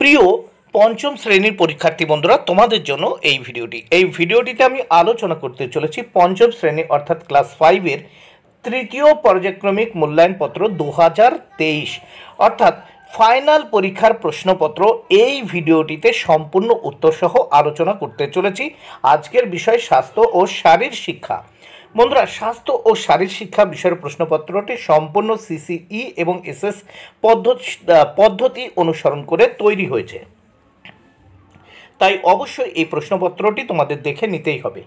প্রিয় পঞ্চম শ্রেণীর পরীক্ষার্থী বন্ধুরা তোমাদের জন্য এই ভিডিওটি এই ভিডিওটিতে আমি আলোচনা করতে চলেছি পঞ্চম শ্রেণী অর্থাৎ ক্লাস ফাইভের তৃতীয় পর্যায়ক্রমিক মূল্যায়নপত্র দু হাজার তেইশ অর্থাৎ ফাইনাল পরীক্ষার প্রশ্নপত্র এই ভিডিওটিতে সম্পূর্ণ উত্তরসহ আলোচনা করতে চলেছি আজকের বিষয় স্বাস্থ্য ও শারীর শিক্ষা বন্ধুরা স্বাস্থ্য ও শারীর শিক্ষা বিষয়ের প্রশ্নপত্রটি সম্পূর্ণ সিসিই এবং এসএস পদ্ধতি পদ্ধতি অনুসরণ করে তৈরি হয়েছে তাই অবশ্যই এই প্রশ্নপত্রটি তোমাদের দেখে নিতেই হবে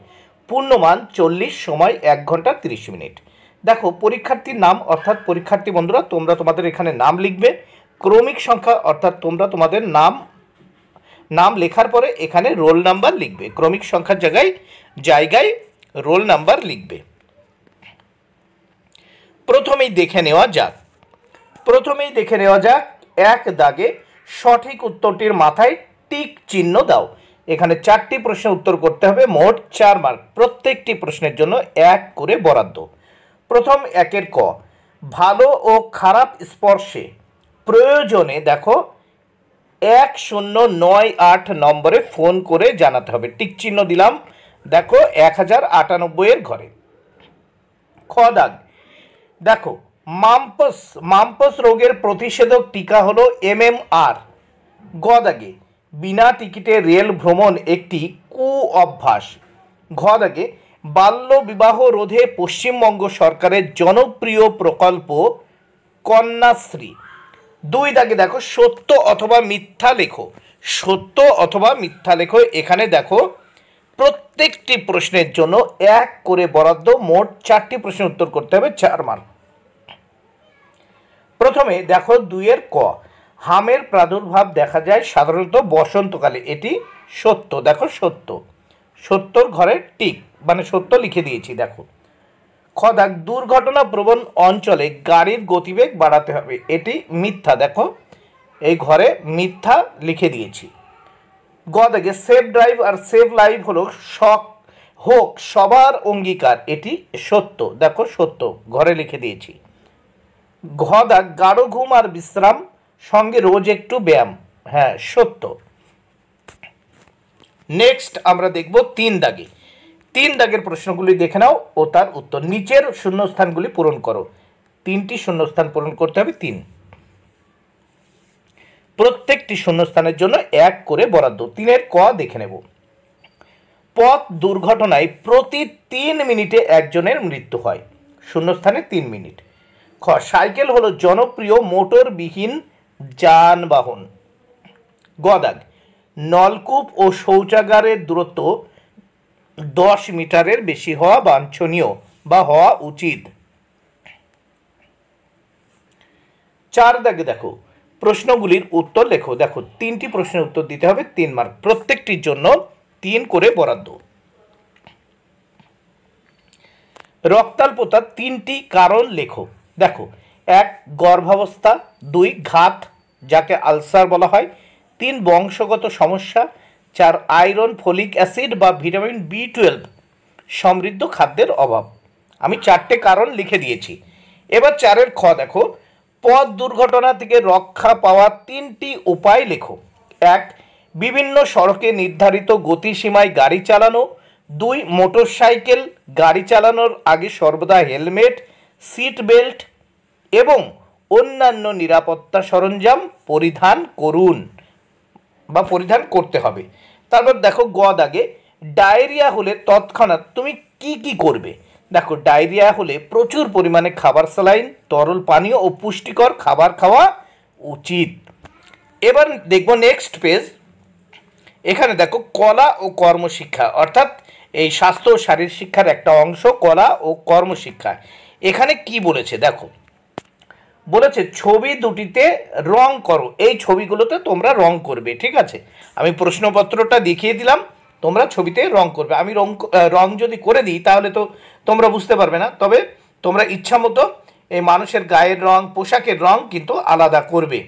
পূর্ণমান চল্লিশ সময় এক ঘন্টা তিরিশ মিনিট দেখো পরীক্ষার্থীর নাম অর্থাৎ পরীক্ষার্থী বন্ধুরা তোমরা তোমাদের এখানে নাম লিখবে ক্রমিক সংখ্যা অর্থাৎ তোমরা তোমাদের নাম নাম লেখার পরে এখানে রোল নাম্বার লিখবে ক্রমিক সংখ্যার জায়গায় জায়গায় রোল নাম্বার লিখবে প্রথমেই দেখে নেওয়া যাক প্রথমেই দেখে নেওয়া যাক এক দাগে সঠিক উত্তরটির মাথায় টিক চিহ্ন দাও এখানে চারটি প্রশ্নের উত্তর করতে হবে মোট চার মার্ক প্রত্যেকটি প্রশ্নের জন্য এক করে বরাদ্দ প্রথম একের ক ভালো ও খারাপ স্পর্শে প্রয়োজনে দেখো এক শূন্য নয় আট নম্বরে ফোন করে জানাতে হবে টিক চিহ্ন দিলাম দেখো এক হাজার আটানব্বইয়ের ঘরে খ দাগ দেখো মাম্পস মাম্পাস রোগের প্রতিষেধক টিকা হলো এমএমআর গ দাগে বিনা টিকিটে রেল ভ্রমণ একটি কু অভ্যাস ঘ দাগে বাল্য বিবাহ রোধে পশ্চিমবঙ্গ সরকারের জনপ্রিয় প্রকল্প কন্যাশ্রী দুই দাগে দেখো সত্য অথবা মিথ্যা লেখো সত্য অথবা মিথ্যা লেখো এখানে দেখো প্রত্যেকটি প্রশ্নের জন্য এক করে বরাদ্দ মোট চারটি প্রশ্নের উত্তর করতে হবে চার মার্ক প্রথমে দেখো দুইয়ের ক হামের প্রাদুর্ভাব দেখা যায় সাধারণত বসন্তকালে এটি সত্য দেখো সত্য সত্যর ঘরে টিক মানে সত্য লিখে দিয়েছি দেখো খ দেখ দুর্ঘটনা প্রবণ অঞ্চলে গাড়ির গতিবেগ বাড়াতে হবে এটি মিথ্যা দেখো এই ঘরে মিথ্যা লিখে দিয়েছি গ সেভ ড্রাইভ আর সেভ লাইভ হলো শখ হোক সবার অঙ্গীকার এটি সত্য দেখো সত্য ঘরে লিখে দিয়েছি ঘদা গাঢ় ঘুম আর বিশ্রাম সঙ্গে রোজ একটু ব্যায়াম হ্যাঁ সত্য নেক্সট আমরা দেখব তিন দাগে তিন দাগের প্রশ্নগুলি দেখে নাও ও তার উত্তর নিচের শূন্যস্থানগুলি পূরণ করো তিনটি শূন্যস্থান পূরণ করতে হবে তিন প্রত্যেকটি শূন্যস্থানের জন্য এক করে বরাদ্দ তিনের ক দেখে নেব পথ দুর্ঘটনায় প্রতি তিন মিনিটে একজনের মৃত্যু হয় শূন্যস্থানে তিন মিনিট খ সাইকেল হলো জনপ্রিয় মোটরবিহীন যানবাহন গদাগ নলকূপ ও শৌচাগারের দূরত্ব দশ মিটারের বেশি হওয়া বাঞ্ছনীয় বা হওয়া উচিত চার দাগে দেখো প্রশ্নগুলির উত্তর লেখো দেখো তিনটি প্রশ্নের উত্তর দিতে হবে তিন মার্ক প্রত্যেকটির জন্য তিন করে বরাদ্দ রক্তাল্পতার তিনটি কারণ লেখো দেখো এক গর্ভাবস্থা দুই ঘাত যাকে আলসার বলা হয় তিন বংশগত সমস্যা চার আয়রন ফলিক অ্যাসিড বা ভিটামিন বি টুয়েলভ সমৃদ্ধ খাদ্যের অভাব আমি চারটে কারণ লিখে দিয়েছি এবার চারের খ দেখো পথ দুর্ঘটনা থেকে রক্ষা পাওয়ার তিনটি উপায় লেখো এক বিভিন্ন সড়কে নির্ধারিত গতিসীমায় গাড়ি চালানো দুই মোটর সাইকেল গাড়ি চালানোর আগে সর্বদা হেলমেট সিট বেল্ট এবং অন্যান্য নিরাপত্তা সরঞ্জাম পরিধান করুন বা পরিধান করতে হবে তারপর দেখো গদ আগে ডায়রিয়া হলে তৎক্ষণাৎ তুমি কি কি করবে দেখো ডায়রিয়া হলে প্রচুর পরিমাণে খাবার স্যালাইন তরল পানীয় ও পুষ্টিকর খাবার খাওয়া উচিত এবার দেখব নেক্সট পেজ এখানে দেখো কলা ও কর্মশিক্ষা অর্থাৎ এই স্বাস্থ্য ও শারীরিক শিক্ষার একটা অংশ কলা ও কর্মশিক্ষা এখানে কি বলেছে দেখো বলেছে ছবি দুটিতে রং করো এই ছবিগুলোতে তোমরা রং করবে ঠিক আছে আমি প্রশ্নপত্রটা দেখিয়ে দিলাম তোমরা ছবিতে রং করবে আমি রং রং যদি করে দিই তাহলে তো তোমরা বুঝতে পারবে না তবে তোমরা ইচ্ছা মতো এই মানুষের গায়ের রং পোশাকের রং কিন্তু আলাদা করবে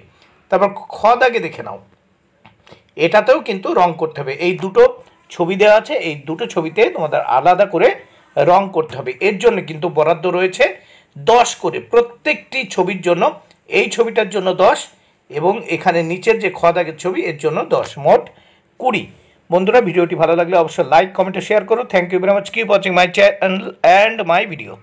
তারপর খ দাগে দেখে নাও এটাতেও কিন্তু রং করতে হবে এই দুটো ছবি দেওয়া আছে এই দুটো ছবিতে তোমাদের আলাদা করে রং করতে হবে এর জন্য কিন্তু বরাদ্দ রয়েছে দশ করে প্রত্যেকটি ছবির জন্য এই ছবিটার জন্য দশ এবং এখানে নিচের যে খ দাগের ছবি এর জন্য দশ মোট কুড়ি বন্ধুরা ভিডিওটি ভালো লাগলে অবশ্যই লাইক কমেন্টে শেয়ার করো thank you very much keep watching my channel and my video